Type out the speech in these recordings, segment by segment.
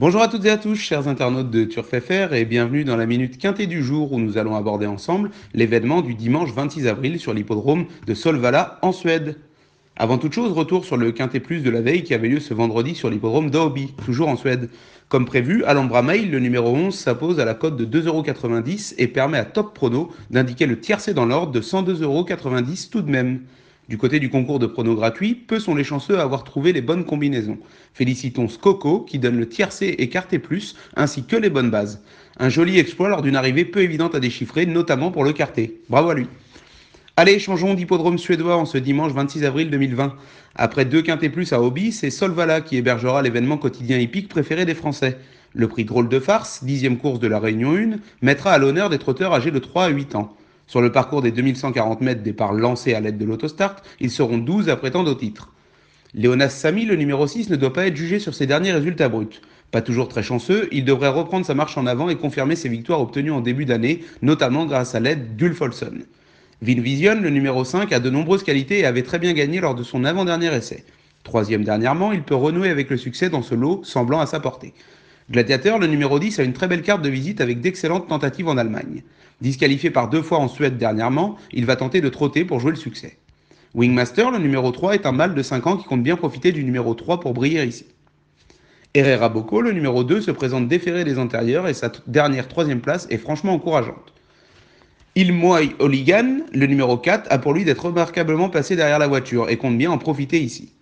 Bonjour à toutes et à tous, chers internautes de TurfFR, et bienvenue dans la minute quintet du jour où nous allons aborder ensemble l'événement du dimanche 26 avril sur l'hippodrome de Solvala en Suède. Avant toute chose, retour sur le quintet plus de la veille qui avait lieu ce vendredi sur l'hippodrome d'Aobi, toujours en Suède. Comme prévu, à Mail, le numéro 11, s'impose à la cote de 2,90€ et permet à Top Prono d'indiquer le tiercé dans l'ordre de 102,90€ tout de même. Du côté du concours de pronos gratuit, peu sont les chanceux à avoir trouvé les bonnes combinaisons. Félicitons Coco qui donne le tiercé et quarté plus, ainsi que les bonnes bases. Un joli exploit lors d'une arrivée peu évidente à déchiffrer, notamment pour le quarté. Bravo à lui. Allez, changeons d'hippodrome suédois en ce dimanche 26 avril 2020. Après deux quintés plus à Hobby, c'est Solvala qui hébergera l'événement quotidien hippique préféré des Français. Le prix Drôle de Farce, dixième course de la Réunion 1, mettra à l'honneur des trotteurs âgés de 3 à 8 ans. Sur le parcours des 2140 mètres départ lancé à l'aide de l'autostart, ils seront 12 à prétendre au titre. Léonas Samy, le numéro 6, ne doit pas être jugé sur ses derniers résultats bruts. Pas toujours très chanceux, il devrait reprendre sa marche en avant et confirmer ses victoires obtenues en début d'année, notamment grâce à l'aide d'Ulf Vin Vision, le numéro 5, a de nombreuses qualités et avait très bien gagné lors de son avant-dernier essai. Troisième dernièrement, il peut renouer avec le succès dans ce lot semblant à sa portée. Gladiateur, le numéro 10, a une très belle carte de visite avec d'excellentes tentatives en Allemagne. Disqualifié par deux fois en Suède dernièrement, il va tenter de trotter pour jouer le succès. Wingmaster, le numéro 3, est un mâle de 5 ans qui compte bien profiter du numéro 3 pour briller ici. Herrera Boko, le numéro 2, se présente déféré des antérieurs et sa dernière troisième place est franchement encourageante. Ilmoy Oligan, le numéro 4, a pour lui d'être remarquablement passé derrière la voiture et compte bien en profiter ici.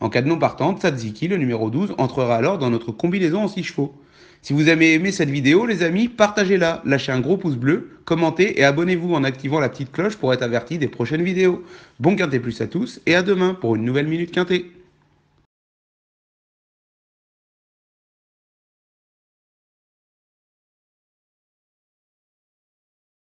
En cas de non partant, Tzatziki, le numéro 12, entrera alors dans notre combinaison en 6 chevaux. Si vous avez aimé cette vidéo, les amis, partagez-la, lâchez un gros pouce bleu, commentez et abonnez-vous en activant la petite cloche pour être averti des prochaines vidéos. Bon Quintet Plus à tous et à demain pour une nouvelle Minute Quintet.